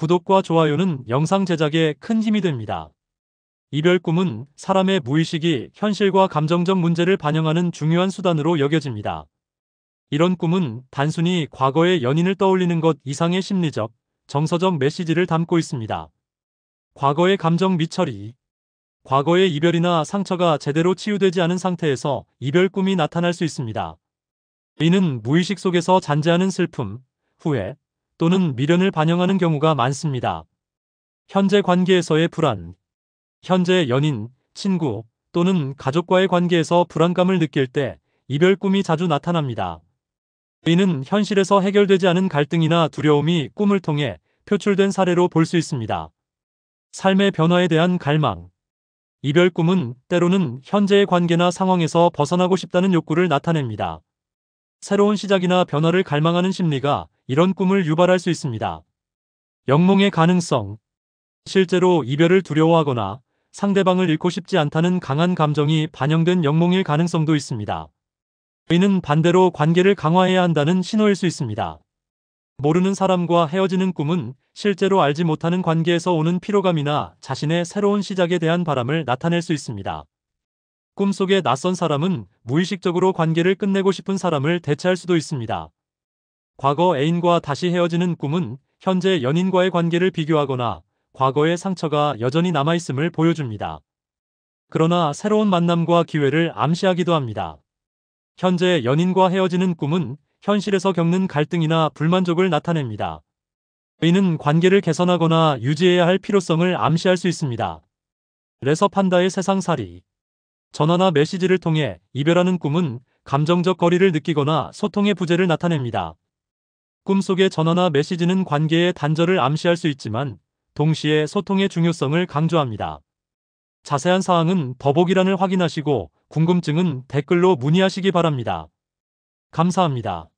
구독과 좋아요는 영상 제작에 큰 힘이 됩니다. 이별 꿈은 사람의 무의식이 현실과 감정적 문제를 반영하는 중요한 수단으로 여겨집니다. 이런 꿈은 단순히 과거의 연인을 떠올리는 것 이상의 심리적, 정서적 메시지를 담고 있습니다. 과거의 감정 미처리 과거의 이별이나 상처가 제대로 치유되지 않은 상태에서 이별 꿈이 나타날 수 있습니다. 이는 무의식 속에서 잔재하는 슬픔, 후회, 또는 미련을 반영하는 경우가 많습니다. 현재 관계에서의 불안, 현재 연인, 친구 또는 가족과의 관계에서 불안감을 느낄 때 이별 꿈이 자주 나타납니다. 이는 현실에서 해결되지 않은 갈등이나 두려움이 꿈을 통해 표출된 사례로 볼 수 있습니다. 삶의 변화에 대한 갈망. 이별 꿈은 때로는 현재의 관계나 상황에서 벗어나고 싶다는 욕구를 나타냅니다. 새로운 시작이나 변화를 갈망하는 심리가 이런 꿈을 유발할 수 있습니다. 영몽의 가능성 실제로 이별을 두려워하거나 상대방을 잃고 싶지 않다는 강한 감정이 반영된 영몽일 가능성도 있습니다. 이는 반대로 관계를 강화해야 한다는 신호일 수 있습니다. 모르는 사람과 헤어지는 꿈은 실제로 알지 못하는 관계에서 오는 피로감이나 자신의 새로운 시작에 대한 바람을 나타낼 수 있습니다. 꿈속의 낯선 사람은 무의식적으로 관계를 끝내고 싶은 사람을 대체할 수도 있습니다. 과거 애인과 다시 헤어지는 꿈은 현재 연인과의 관계를 비교하거나 과거의 상처가 여전히 남아있음을 보여줍니다. 그러나 새로운 만남과 기회를 암시하기도 합니다. 현재 연인과 헤어지는 꿈은 현실에서 겪는 갈등이나 불만족을 나타냅니다. 이는 관계를 개선하거나 유지해야 할 필요성을 암시할 수 있습니다. 레서 판다의 세상살이 전화나 메시지를 통해 이별하는 꿈은 감정적 거리를 느끼거나 소통의 부재를 나타냅니다. 꿈속의 전화나 메시지는 관계의 단절을 암시할 수 있지만 동시에 소통의 중요성을 강조합니다. 자세한 사항은 더보기란을 확인하시고 궁금증은 댓글로 문의하시기 바랍니다. 감사합니다.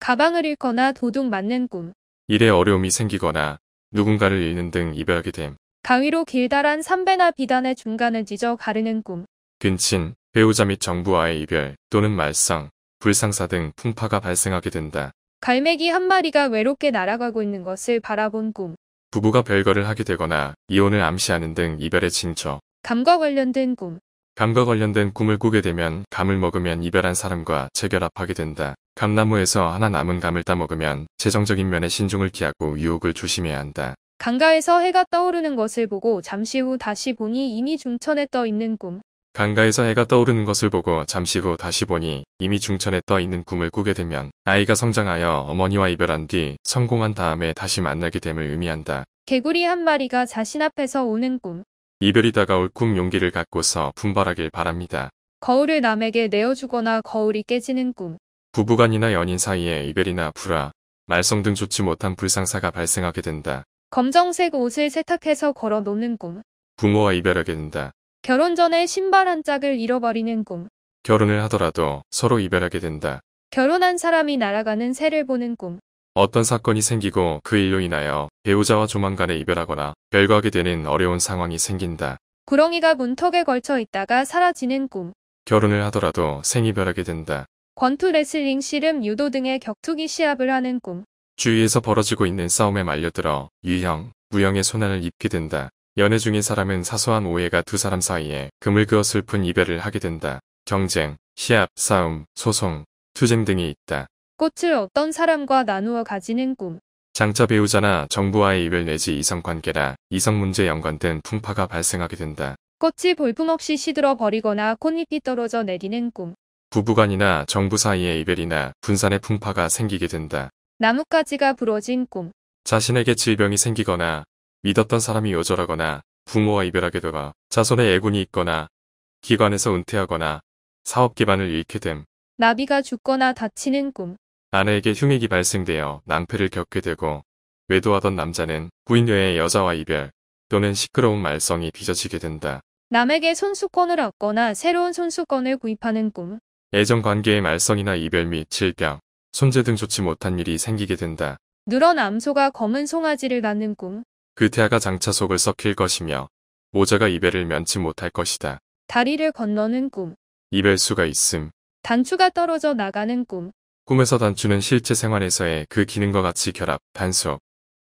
가방을 잃거나 도둑 맞는 꿈. 일에 어려움이 생기거나 누군가를 잃는 등 이별하게 됨. 강의로 길다란 삼배나 비단의 중간을 찢어 가르는 꿈. 근친, 배우자 및 정부와의 이별 또는 말썽, 불상사 등 풍파가 발생하게 된다. 갈매기 한 마리가 외롭게 날아가고 있는 것을 바라본 꿈. 부부가 별거를 하게 되거나 이혼을 암시하는 등 이별의 징조. 감과 관련된 꿈. 감과 관련된 꿈을 꾸게 되면 감을 먹으면 이별한 사람과 재결합하게 된다. 감나무에서 하나 남은 감을 따먹으면 재정적인 면에 신중을 기하고 유혹을 조심해야 한다. 강가에서 해가 떠오르는 것을 보고 잠시 후 다시 보니 이미 중천에 떠 있는 꿈. 강가에서 해가 떠오르는 것을 보고 잠시 후 다시 보니 이미 중천에 떠 있는 꿈을 꾸게 되면 아이가 성장하여 어머니와 이별한 뒤 성공한 다음에 다시 만나게 됨을 의미한다. 개구리 한 마리가 자신 앞에서 오는 꿈. 이별이 다가올 꿈 용기를 갖고서 분발하길 바랍니다. 거울을 남에게 내어주거나 거울이 깨지는 꿈. 부부간이나 연인 사이에 이별이나 불화, 말썽 등 좋지 못한 불상사가 발생하게 된다. 검정색 옷을 세탁해서 걸어 놓는 꿈. 부모와 이별하게 된다. 결혼 전에 신발 한 짝을 잃어버리는 꿈. 결혼을 하더라도 서로 이별하게 된다. 결혼한 사람이 날아가는 새를 보는 꿈. 어떤 사건이 생기고 그 일로 인하여 배우자와 조만간에 이별하거나 별거하게 되는 어려운 상황이 생긴다. 구렁이가 문턱에 걸쳐 있다가 사라지는 꿈. 결혼을 하더라도 생이별하게 된다. 권투 레슬링 씨름 유도 등의 격투기 시합을 하는 꿈. 주위에서 벌어지고 있는 싸움에 말려들어 유형, 무형의 손난을 입게 된다. 연애 중인 사람은 사소한 오해가 두 사람 사이에 금을 그어 슬픈 이별을 하게 된다. 경쟁, 시합, 싸움, 소송, 투쟁 등이 있다. 꽃을 어떤 사람과 나누어 가지는 꿈. 장차 배우자나 정부와의 이별 내지 이성관계라 이성문제 연관된 풍파가 발생하게 된다. 꽃이 볼품없이 시들어 버리거나 콧잎이 떨어져 내리는 꿈. 부부간이나 정부 사이의 이별이나 분산의 풍파가 생기게 된다. 나뭇가지가 부러진 꿈. 자신에게 질병이 생기거나 믿었던 사람이 요절하거나 부모와 이별하게 되어 자손의 애군이 있거나 기관에서 은퇴하거나 사업 기반을 잃게 됨. 나비가 죽거나 다치는 꿈. 아내에게 흉액이 발생되어 낭패를 겪게 되고 외도하던 남자는 부인녀의 여자와 이별 또는 시끄러운 말썽이 빚어지게 된다. 남에게 손수건을 얻거나 새로운 손수건을 구입하는 꿈. 애정관계의 말썽이나 이별 및 질병, 손재 등 좋지 못한 일이 생기게 된다. 누런 암소가 검은 송아지를 낳는 꿈. 그 태아가 장차 속을 썩힐 것이며 모자가 이벨을 면치 못할 것이다. 다리를 건너는 꿈. 이별수가 있음. 단추가 떨어져 나가는 꿈. 꿈에서 단추는 실제 생활에서의 그 기능과 같이 결합, 단속,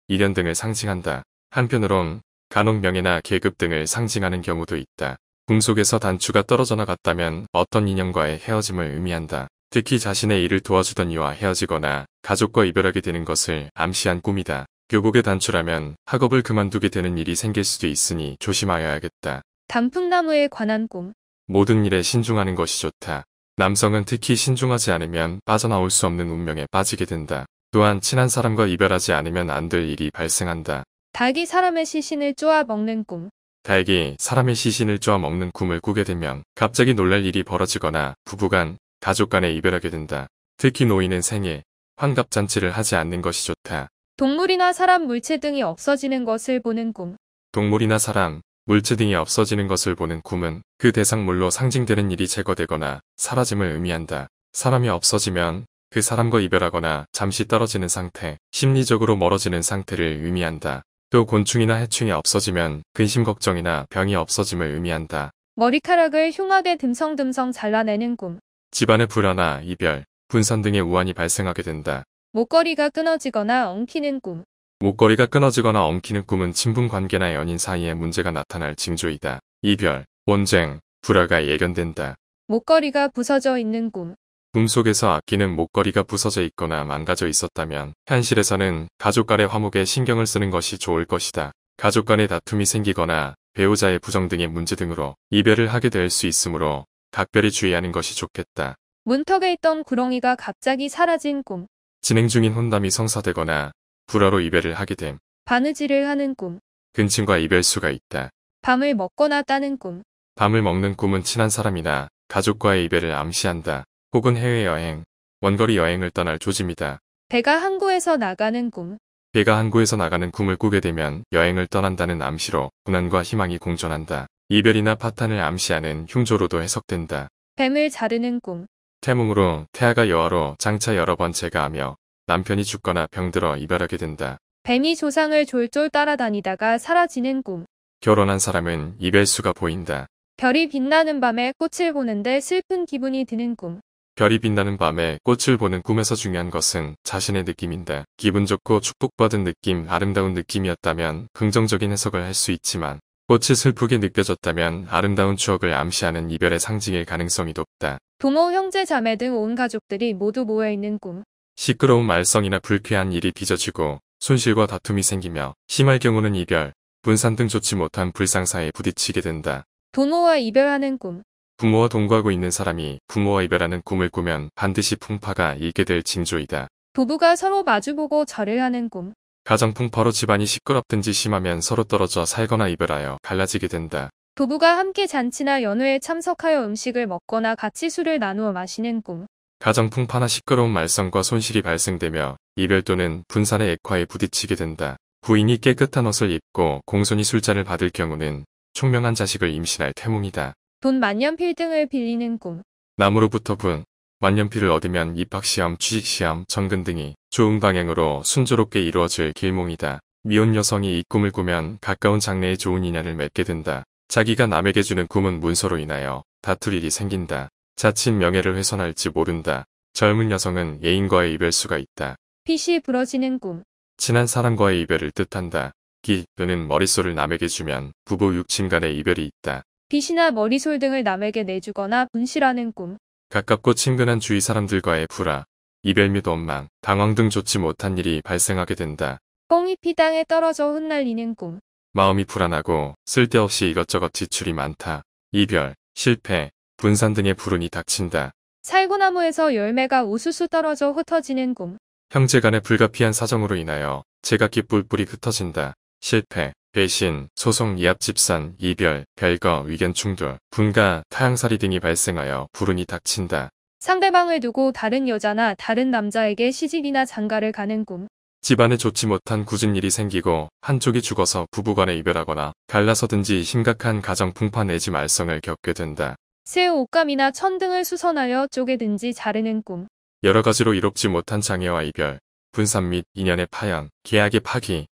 이련 등을 상징한다. 한편으론 간혹 명예나 계급 등을 상징하는 경우도 있다. 꿈 속에서 단추가 떨어져 나갔다면 어떤 인연과의 헤어짐을 의미한다. 특히 자신의 일을 도와주던 이와 헤어지거나 가족과 이별하게 되는 것을 암시한 꿈이다. 교곡에 단출하면 학업을 그만두게 되는 일이 생길 수도 있으니 조심하여야겠다. 단풍나무에 관한 꿈. 모든 일에 신중하는 것이 좋다. 남성은 특히 신중하지 않으면 빠져나올 수 없는 운명에 빠지게 된다. 또한 친한 사람과 이별하지 않으면 안 될 일이 발생한다. 닭이 사람의 시신을 쪼아 먹는 꿈. 닭이 사람의 시신을 쪼아 먹는 꿈을 꾸게 되면 갑자기 놀랄 일이 벌어지거나 부부간, 가족 간에 이별하게 된다. 특히 노인은 생일, 환갑잔치를 하지 않는 것이 좋다. 동물이나 사람 물체 등이 없어지는 것을 보는 꿈. 동물이나 사람, 물체 등이 없어지는 것을 보는 꿈은 그 대상물로 상징되는 일이 제거되거나 사라짐을 의미한다. 사람이 없어지면 그 사람과 이별하거나 잠시 떨어지는 상태, 심리적으로 멀어지는 상태를 의미한다. 또 곤충이나 해충이 없어지면 근심 걱정이나 병이 없어짐을 의미한다. 머리카락을 흉하게 듬성듬성 잘라내는 꿈. 집안의 불화나 이별, 분산 등의 우환이 발생하게 된다. 목걸이가 끊어지거나 엉키는 꿈. 목걸이가 끊어지거나 엉키는 꿈은 친분관계나 연인 사이에 문제가 나타날 징조이다. 이별, 원쟁, 불화가 예견된다. 목걸이가 부서져 있는 꿈. 꿈속에서 아끼는 목걸이가 부서져 있거나 망가져 있었다면 현실에서는 가족 간의 화목에 신경을 쓰는 것이 좋을 것이다. 가족 간의 다툼이 생기거나 배우자의 부정 등의 문제 등으로 이별을 하게 될 수 있으므로 각별히 주의하는 것이 좋겠다. 문턱에 있던 구렁이가 갑자기 사라진 꿈. 진행 중인 혼담이 성사되거나 불화로 이별을 하게 됨. 바느질을 하는 꿈. 근친과 이별수가 있다. 밤을 먹거나 따는 꿈. 밤을 먹는 꿈은 친한 사람이나 가족과의 이별을 암시한다. 혹은 해외여행, 원거리 여행을 떠날 조짐이다. 배가 항구에서 나가는 꿈. 배가 항구에서 나가는 꿈을 꾸게 되면 여행을 떠난다는 암시로 고난과 희망이 공존한다. 이별이나 파탄을 암시하는 흉조로도 해석된다. 뱀을 자르는 꿈. 태몽으로 태아가 여아로 장차 여러 번 재가하며 남편이 죽거나 병들어 이별하게 된다. 뱀이 조상을 졸졸 따라다니다가 사라지는 꿈. 결혼한 사람은 이별수가 보인다. 별이 빛나는 밤에 꽃을 보는데 슬픈 기분이 드는 꿈. 별이 빛나는 밤에 꽃을 보는 꿈에서 중요한 것은 자신의 느낌인데 기분 좋고 축복받은 느낌, 아름다운 느낌이었다면 긍정적인 해석을 할 수 있지만 꽃이 슬프게 느껴졌다면 아름다운 추억을 암시하는 이별의 상징일 가능성이 높다. 부모, 형제, 자매 등 온 가족들이 모두 모여있는 꿈. 시끄러운 말썽이나 불쾌한 일이 빚어지고 손실과 다툼이 생기며 심할 경우는 이별, 분산 등 좋지 못한 불상사에 부딪히게 된다. 부모와 이별하는 꿈. 부모와 동거하고 있는 사람이 부모와 이별하는 꿈을 꾸면 반드시 풍파가 일게 될 징조이다. 부부가 서로 마주보고 절을 하는 꿈. 가정풍파로 집안이 시끄럽든지 심하면 서로 떨어져 살거나 입을 하여 갈라지게 된다. 부부가 함께 잔치나 연회에 참석하여 음식을 먹거나 같이 술을 나누어 마시는 꿈. 가정풍파나 시끄러운 말썽과 손실이 발생되며 이별 또는 분산의 액화에 부딪히게 된다. 부인이 깨끗한 옷을 입고 공손히 술잔을 받을 경우는 총명한 자식을 임신할 태몽이다. 돈 만년필 등을 빌리는 꿈. 나무로부터 분, 만년필을 얻으면 입학시험, 취직시험, 전근 등이 좋은 방향으로 순조롭게 이루어질 길몽이다. 미혼 여성이 이 꿈을 꾸면 가까운 장래에 좋은 인연을 맺게 된다. 자기가 남에게 주는 꿈은 문서로 인하여 다툴 일이 생긴다. 자칫 명예를 훼손할지 모른다. 젊은 여성은 애인과의 이별수가 있다. 핏이 부러지는 꿈. 친한 사람과의 이별을 뜻한다. 기 또는 머릿소을 남에게 주면 부부 육친 간의 이별이 있다. 빚이나 머리솔 등을 남에게 내주거나 분실하는 꿈. 가깝고 친근한 주위 사람들과의 불화, 이별 및 원망, 당황 등 좋지 못한 일이 발생하게 된다. 꽁이피당에 떨어져 흩날리는 꿈. 마음이 불안하고 쓸데없이 이것저것 지출이 많다. 이별, 실패, 분산 등의 불운이 닥친다. 살구나무에서 열매가 우수수 떨어져 흩어지는 꿈. 형제 간의 불가피한 사정으로 인하여 제각기 뿔뿔이 흩어진다. 실패, 배신, 소송, 이합 집산, 이별, 별거, 의견 충돌, 분가, 타양살이 등이 발생하여 불운이 닥친다. 상대방을 두고 다른 여자나 다른 남자에게 시집이나 장가를 가는 꿈. 집안에 좋지 못한 굳은 일이 생기고 한쪽이 죽어서 부부간에 이별하거나 갈라서든지 심각한 가정 풍파 내지 말썽을 겪게 된다. 새 옷감이나 천 등을 수선하여 쪼개든지 자르는 꿈. 여러 가지로 이롭지 못한 장애와 이별, 분산 및 인연의 파양, 계약의 파기,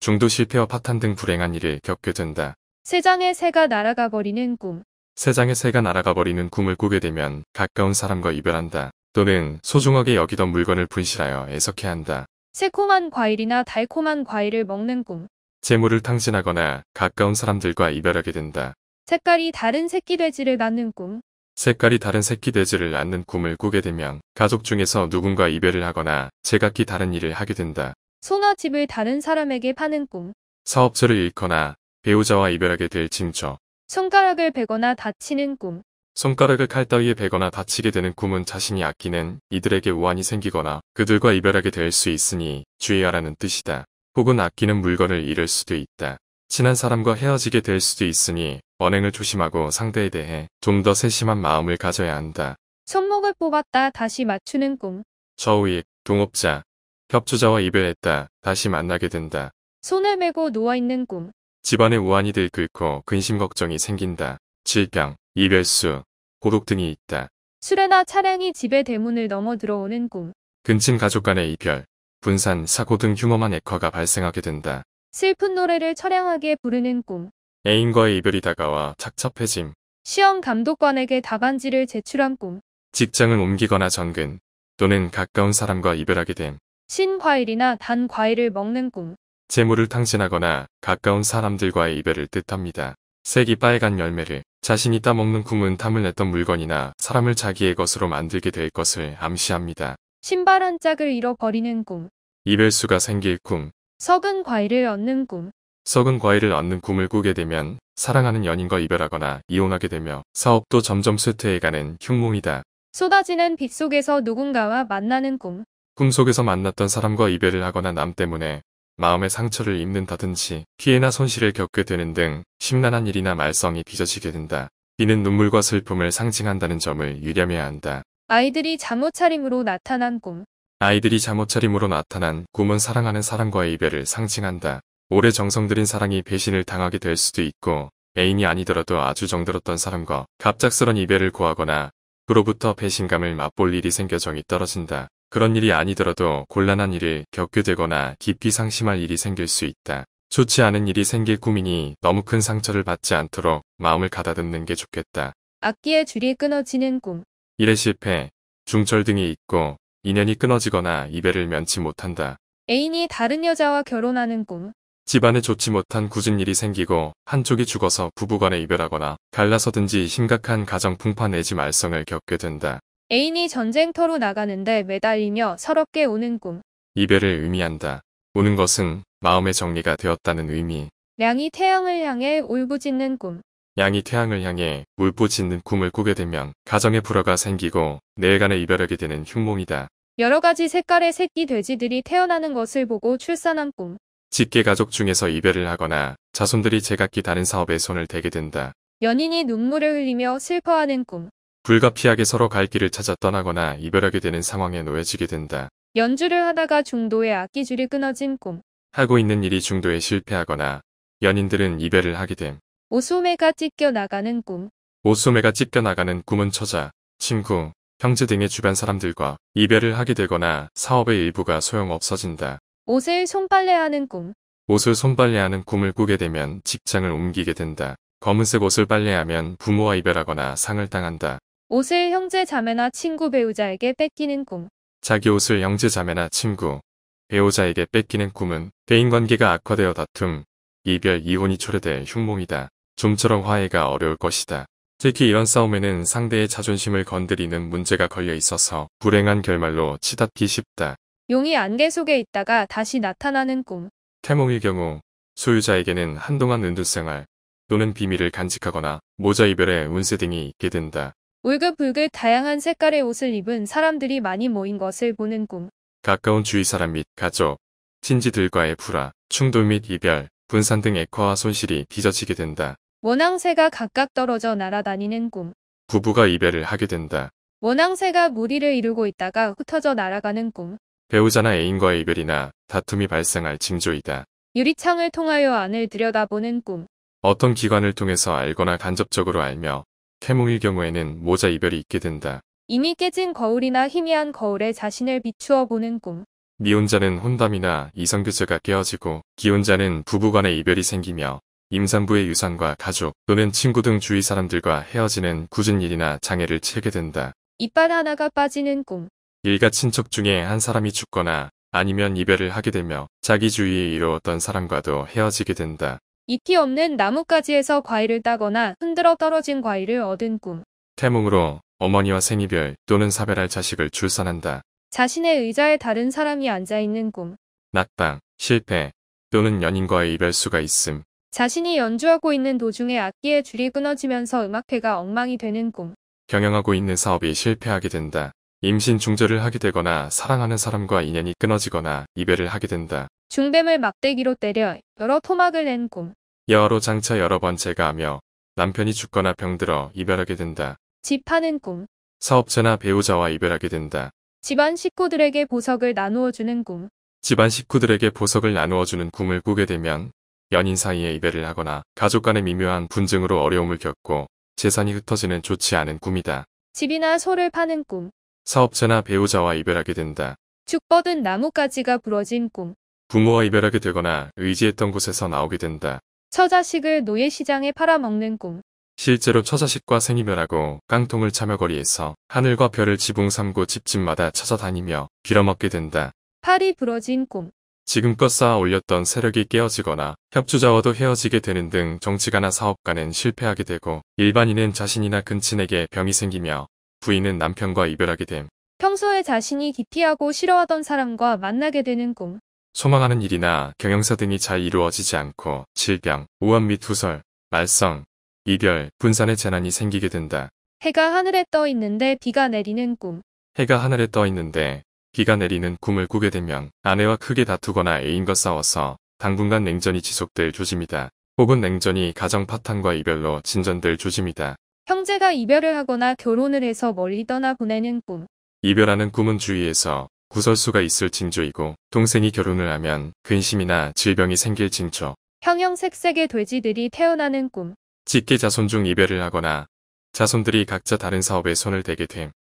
중도 실패와 파탄 등 불행한 일을 겪게 된다. 세장의 새가 날아가 버리는 꿈. 세상의 새가 날아가 버리는 꿈을 꾸게 되면 가까운 사람과 이별한다. 또는 소중하게 여기던 물건을 분실하여 애석해한다. 새콤한 과일이나 달콤한 과일을 먹는 꿈. 재물을 탕진하거나 가까운 사람들과 이별하게 된다. 색깔이 다른 새끼 돼지를 낳는 꿈. 색깔이 다른 새끼 돼지를 낳는 꿈을 꾸게 되면 가족 중에서 누군가 이별을 하거나 제각기 다른 일을 하게 된다. 소나 집을 다른 사람에게 파는 꿈. 사업체를 잃거나 배우자와 이별하게 될 징조. 손가락을 베거나 다치는 꿈. 손가락을 칼 따위에 베거나 다치게 되는 꿈은 자신이 아끼는 이들에게 우환이 생기거나 그들과 이별하게 될 수 있으니 주의하라는 뜻이다. 혹은 아끼는 물건을 잃을 수도 있다. 친한 사람과 헤어지게 될 수도 있으니 언행을 조심하고 상대에 대해 좀 더 세심한 마음을 가져야 한다. 손목을 뽑았다 다시 맞추는 꿈. 저우익, 동업자, 협조자와 이별했다 다시 만나게 된다. 손을 메고 누워있는 꿈. 집안의 우환이 들끓고 근심 걱정이 생긴다. 질병, 이별수, 고독 등이 있다. 수레나 차량이 집의 대문을 넘어 들어오는 꿈. 근친 가족 간의 이별, 분산, 사고 등 흉험한 액화가 발생하게 된다. 슬픈 노래를 처량하게 부르는 꿈. 애인과의 이별이 다가와 착잡해짐. 시험 감독관에게 답안지를 제출한 꿈. 직장을 옮기거나 전근 또는 가까운 사람과 이별하게 됨. 신과일이나 단과일을 먹는 꿈. 재물을 탕진하거나 가까운 사람들과의 이별을 뜻합니다. 색이 빨간 열매를 자신이 따먹는 꿈은 탐을 냈던 물건이나 사람을 자기의 것으로 만들게 될 것을 암시합니다. 신발 한 짝을 잃어버리는 꿈, 이별수가 생길 꿈, 썩은 과일을 얻는 꿈, 썩은 과일을 얻는 꿈을 꾸게 되면 사랑하는 연인과 이별하거나 이혼하게 되며 사업도 점점 쇠퇴해가는 흉몽이다. 쏟아지는 빛 속에서 누군가와 만나는 꿈, 꿈속에서 만났던 사람과 이별을 하거나 남 때문에 마음의 상처를 입는다든지 피해나 손실을 겪게 되는 등 심란한 일이나 말썽이 빚어지게 된다. 비는 눈물과 슬픔을 상징한다는 점을 유념해야 한다. 아이들이 잠옷 차림으로 나타난 꿈 아이들이 잠옷 차림으로 나타난 꿈은 사랑하는 사람과의 이별을 상징한다. 오래 정성들인 사랑이 배신을 당하게 될 수도 있고 애인이 아니더라도 아주 정들었던 사람과 갑작스런 이별을 구하거나 그로부터 배신감을 맛볼 일이 생겨 정이 떨어진다. 그런 일이 아니더라도 곤란한 일을 겪게 되거나 깊이 상심할 일이 생길 수 있다. 좋지 않은 일이 생길 꾸민이 너무 큰 상처를 받지 않도록 마음을 가다듬는 게 좋겠다. 악기의 줄이 끊어지는 꿈. 일에 실패, 중철 등이 있고 인연이 끊어지거나 이별을 면치 못한다. 애인이 다른 여자와 결혼하는 꿈. 집안에 좋지 못한 굳은 일이 생기고 한쪽이 죽어서 부부간에 이별하거나 갈라서든지 심각한 가정 풍파 내지 말썽을 겪게 된다. 애인이 전쟁터로 나가는데 매달리며 서럽게 우는 꿈. 이별을 의미한다. 우는 것은 마음의 정리가 되었다는 의미. 양이 태양을 향해 울부짖는 꿈. 양이 태양을 향해 울부짖는 꿈을 꾸게 되면 가정에 불화가 생기고 내일간에 이별하게 되는 흉몽이다. 여러 가지 색깔의 새끼 돼지들이 태어나는 것을 보고 출산한 꿈. 직계 가족 중에서 이별을 하거나 자손들이 제각기 다른 사업에 손을 대게 된다. 연인이 눈물을 흘리며 슬퍼하는 꿈. 불가피하게 서로 갈 길을 찾아 떠나거나 이별하게 되는 상황에 놓여지게 된다. 연주를 하다가 중도에 악기줄이 끊어진 꿈. 하고 있는 일이 중도에 실패하거나 연인들은 이별을 하게 됨. 오소매가 찢겨 나가는 꿈. 오소매가 찢겨 나가는 꿈은 처자, 친구, 형제 등의 주변 사람들과 이별을 하게 되거나 사업의 일부가 소용없어진다. 옷을 손빨래하는 꿈. 옷을 손빨래하는 꿈을 꾸게 되면 직장을 옮기게 된다. 검은색 옷을 빨래하면 부모와 이별하거나 상을 당한다. 옷을 형제 자매나 친구 배우자에게 뺏기는 꿈. 자기 옷을 형제 자매나 친구, 배우자에게 뺏기는 꿈은 대인관계가 악화되어 다툼, 이별, 이혼이 초래될 흉몽이다. 좀처럼 화해가 어려울 것이다. 특히 이런 싸움에는 상대의 자존심을 건드리는 문제가 걸려 있어서 불행한 결말로 치닫기 쉽다. 용이 안개 속에 있다가 다시 나타나는 꿈. 태몽의 경우 소유자에게는 한동안 은둔생활 또는 비밀을 간직하거나 모자 이별의 운세 등이 있게 된다. 울긋불긋 다양한 색깔의 옷을 입은 사람들이 많이 모인 것을 보는 꿈. 가까운 주위 사람 및 가족, 친지들과의 불화, 충돌 및 이별, 분산 등 액화와 손실이 빚어지게 된다. 원앙새가 각각 떨어져 날아다니는 꿈. 부부가 이별을 하게 된다. 원앙새가 무리를 이루고 있다가 흩어져 날아가는 꿈. 배우자나 애인과의 이별이나 다툼이 발생할 징조이다. 유리창을 통하여 안을 들여다보는 꿈. 어떤 기관을 통해서 알거나 간접적으로 알며 태몽일 경우에는 모자 이별이 있게 된다. 이미 깨진 거울이나 희미한 거울에 자신을 비추어 보는 꿈. 미혼자는 혼담이나 이성교제가 깨어지고 기혼자는 부부간의 이별이 생기며 임산부의 유산과 가족 또는 친구 등 주위 사람들과 헤어지는 굳은 일이나 장애를 채게 된다. 이빨 하나가 빠지는 꿈. 일가 친척 중에 한 사람이 죽거나 아니면 이별을 하게 되며 자기 주위에 이루었던 사람과도 헤어지게 된다. 잎이 없는 나뭇가지에서 과일을 따거나 흔들어 떨어진 과일을 얻은 꿈. 태몽으로 어머니와 생이별 또는 사별할 자식을 출산한다. 자신의 의자에 다른 사람이 앉아있는 꿈. 낙방, 실패 또는 연인과의 이별수가 있음. 자신이 연주하고 있는 도중에 악기의 줄이 끊어지면서 음악회가 엉망이 되는 꿈. 경영하고 있는 사업이 실패하게 된다. 임신 중절을 하게 되거나 사랑하는 사람과 인연이 끊어지거나 이별을 하게 된다. 중뱀을 막대기로 때려 여러 토막을 낸 꿈. 여러 장차 여러 번 재가하며 남편이 죽거나 병들어 이별하게 된다. 집 파는 꿈. 사업자나 배우자와 이별하게 된다. 집안 식구들에게 보석을 나누어주는 꿈. 집안 식구들에게 보석을 나누어주는 꿈을 꾸게 되면 연인 사이에 이별을 하거나 가족 간의 미묘한 분쟁으로 어려움을 겪고 재산이 흩어지는 좋지 않은 꿈이다. 집이나 소를 파는 꿈. 사업자나 배우자와 이별하게 된다. 축 뻗은 나뭇가지가 부러진 꿈. 부모와 이별하게 되거나 의지했던 곳에서 나오게 된다. 처자식을 노예시장에 팔아먹는 꿈. 실제로 처자식과 생이별하고 깡통을 참여거리에서 하늘과 별을 지붕 삼고 집집마다 찾아다니며 빌어먹게 된다. 팔이 부러진 꿈. 지금껏 쌓아 올렸던 세력이 깨어지거나 협주자와도 헤어지게 되는 등 정치가나 사업 가는 실패하게 되고 일반인은 자신이나 근친에게 병이 생기며 부인은 남편과 이별하게 됨. 평소에 자신이 기피하고 싫어하던 사람과 만나게 되는 꿈. 소망하는 일이나 경영사 등이 잘 이루어지지 않고 질병, 우환 및 후설, 말썽, 이별, 분산의 재난이 생기게 된다. 해가 하늘에 떠 있는데 비가 내리는 꿈. 해가 하늘에 떠 있는데 비가 내리는 꿈을 꾸게 되면 아내와 크게 다투거나 애인과 싸워서 당분간 냉전이 지속될 조짐이다. 혹은 냉전이 가정 파탄과 이별로 진전될 조짐이다. 형제가 이별을 하거나 결혼을 해서 멀리 떠나 보내는 꿈. 이별하는 꿈은 주위에서 구설수가 있을 징조이고 동생이 결혼을 하면 근심이나 질병이 생길 징조. 형형색색의 돼지들이 태어나는 꿈. 직계 자손 중 이별을 하거나 자손들이 각자 다른 사업에 손을 대게 됨.